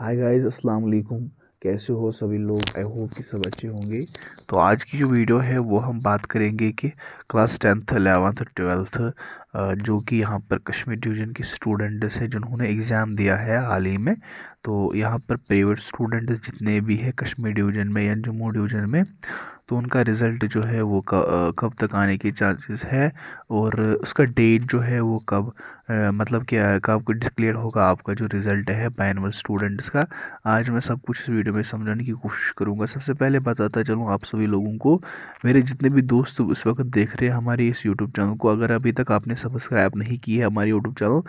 hi guys अस्सलाम वालेकुम कैसे हो सभी लोग आई होप कि सब अच्छे होंगे तो आज की जो वीडियो है वो हम बात करेंगे कि क्लास टेंथ एलेवंथ ट्वेल्थ जो कि यहाँ पर कश्मीर डिवीज़न के स्टूडेंट्स हैं जिन्होंने एग्ज़ाम दिया है हाल ही में तो यहाँ पर प्राइवेट स्टूडेंट्स जितने भी हैं कश्मीर डिवीज़न में या जम्मू डिवीज़न में तो उनका रिज़ल्ट जो है वो कब तक आने के चांसेस है और उसका डेट जो है वो कब मतलब क्या है कब डिक्लेयर होगा आपका जो रिज़ल्ट है बाइनवल स्टूडेंट्स का आज मैं सब कुछ इस वीडियो में समझाने की कोशिश करूँगा सबसे पहले बताता चलूँ आप सभी लोगों को मेरे जितने भी दोस्त इस वक्त देख रहे हैं हमारे इस यूट्यूब चैनल को अगर अभी तक आपने सब्सक्राइब नहीं की है हमारी यूट्यूब चैनल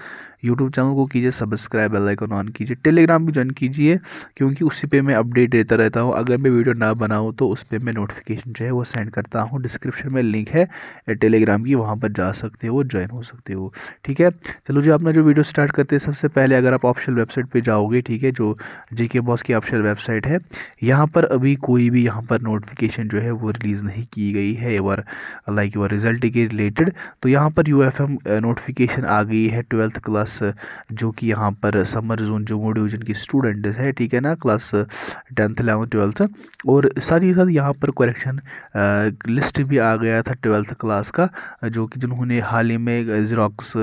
यूट्यूब चैनल को कीजिए सब्सक्राइब बेल आइकन ऑन कीजिए टेलीग्राम भी ज्वाइन कीजिए क्योंकि उसी पे मैं अपडेट देता रहता हूँ अगर मैं वीडियो ना बनाऊँ तो उस पर मैं नोटिफिकेशन जो है वो सेंड करता हूँ डिस्क्रिप्शन में लिंक है टेलीग्राम की वहाँ पर जा सकते हो ज्वाइन हो सकते हो ठीक है चलो जी अपना जो वीडियो स्टार्ट करते हैं सबसे पहले अगर आप ऑप्शन वेबसाइट पर जाओगे ठीक है जो जे बॉस की ऑप्शन वेबसाइट है यहाँ पर अभी कोई भी यहाँ पर नोटिफिकेशन जो है वो रिलीज़ नहीं की गई है एवर लाइक यूर रिजल्ट के रिलेटेड तो यहाँ पर यू कंफर्म नोटिफिकेशन आ गई है ट्वेल्थ क्लास जो कि यहाँ पर समर जोन जम्मू डिवीज़न के स्टूडेंट है ठीक है ना क्लास टेंथ इलेवन ट्वेल्थ और साथ ही साथ यहाँ पर करेक्शन लिस्ट भी आ गया था ट्वेल्थ क्लास का जो कि जिन्होंने हाल ही में जीरोक्स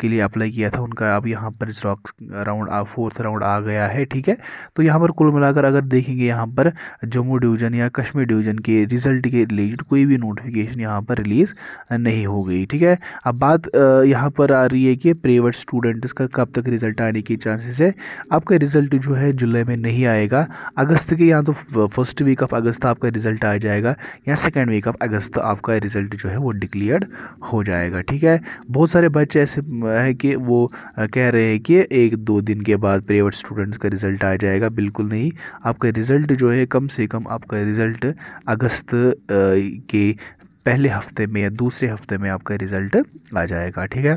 के लिए अप्लाई किया था उनका अब यहाँ पर जीरोक्स राउंड फोर्थ राउंड आ गया है ठीक है तो यहाँ पर कुल मिलाकर अगर देखेंगे यहाँ पर जम्मू डिवीज़न या कश्मीर डिवीज़न के रिज़ल्ट के रिलेटेड कोई भी नोटिफिकेशन यहाँ पर रिलीज़ नहीं हो गई ठीक है अब बात बात यहाँ पर आ रही है कि प्राइवेट स्टूडेंट्स का कब तक रिज़ल्ट आने की चांसेस है आपका रिज़ल्ट जो है जुलाई में नहीं आएगा अगस्त के यहाँ तो फर्स्ट वीक ऑफ अगस्त आपका रिज़ल्ट आ जाएगा या सेकेंड वीक ऑफ अगस्त आपका रिज़ल्ट जो है वो डिक्लेयर हो जाएगा ठीक है बहुत सारे बच्चे ऐसे हैं कि वो कह रहे हैं कि एक दो दिन के बाद प्राइवेट स्टूडेंट्स का रिज़ल्ट आ जाएगा बिल्कुल नहीं आपका रिज़ल्ट जो है कम से कम आपका रिज़ल्ट अगस्त के पहले हफ्ते में या दूसरे हफ्ते में आपका रिज़ल्ट आ जाएगा ठीक है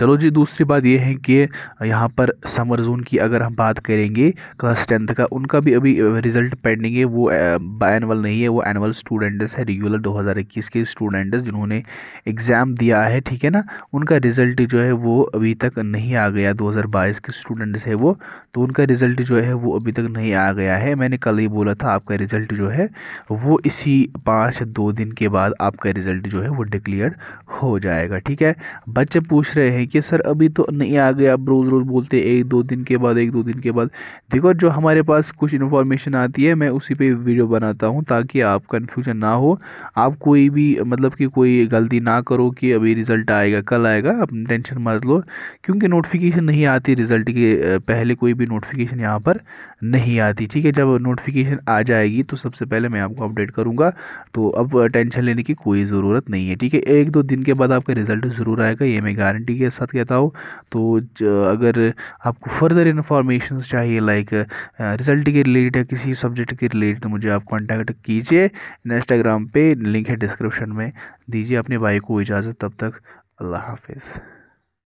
चलो जी दूसरी बात ये है कि यहाँ पर समर जोन की अगर हम बात करेंगे क्लास टेंथ का उनका भी अभी रिज़ल्ट पेंडिंग है वो एनअल नहीं है वो एनअल स्टूडेंट्स है रेगुलर 2021 के स्टूडेंट्स जिन्होंने एग्ज़ाम दिया है ठीक है ना उनका रिज़ल्ट जो है वो अभी तक नहीं आ गया दो के स्टूडेंट्स है वो तो उनका रिज़ल्ट जो है वो अभी तक नहीं आ गया है मैंने कल ही बोला था आपका रिज़ल्ट जो है वो इसी पाँच दो दिन के बाद आपका रिज़ल्ट जो है वो डिक्लेयर हो जाएगा ठीक है बच्चे पूछ रहे हैं देखिए सर अभी तो नहीं आ गया आप रोज़ रोज़ बोलते एक दो दिन के बाद एक दो दिन के बाद देखो जो हमारे पास कुछ इन्फॉर्मेशन आती है मैं उसी पे वीडियो बनाता हूँ ताकि आप कन्फ्यूजन ना हो आप कोई भी मतलब कि कोई गलती ना करो कि अभी रिज़ल्ट आएगा कल आएगा आप टेंशन मत लो क्योंकि नोटिफिकेशन नहीं आती रिज़ल्ट के पहले कोई भी नोटिफिकेशन यहाँ पर नहीं आती ठीक है जब नोटिफिकेशन आ जाएगी तो सबसे पहले मैं आपको अपडेट करूँगा तो अब टेंशन लेने की कोई ज़रूरत नहीं है ठीक है एक दो दिन के बाद आपका रिज़ल्ट ज़रूर आएगा ये मैं गारंटी के साथ कहता हूँ तो अगर आपको फर्दर इन्फॉर्मेशन चाहिए लाइक रिजल्ट के रिलेटेड या किसी सब्जेक्ट के रिलेटेड तो मुझे आप कॉन्टैक्ट कीजिए इंस्टाग्राम पे लिंक है डिस्क्रिप्शन में दीजिए अपने भाई को इजाज़त तब तक अल्लाह हाफिज़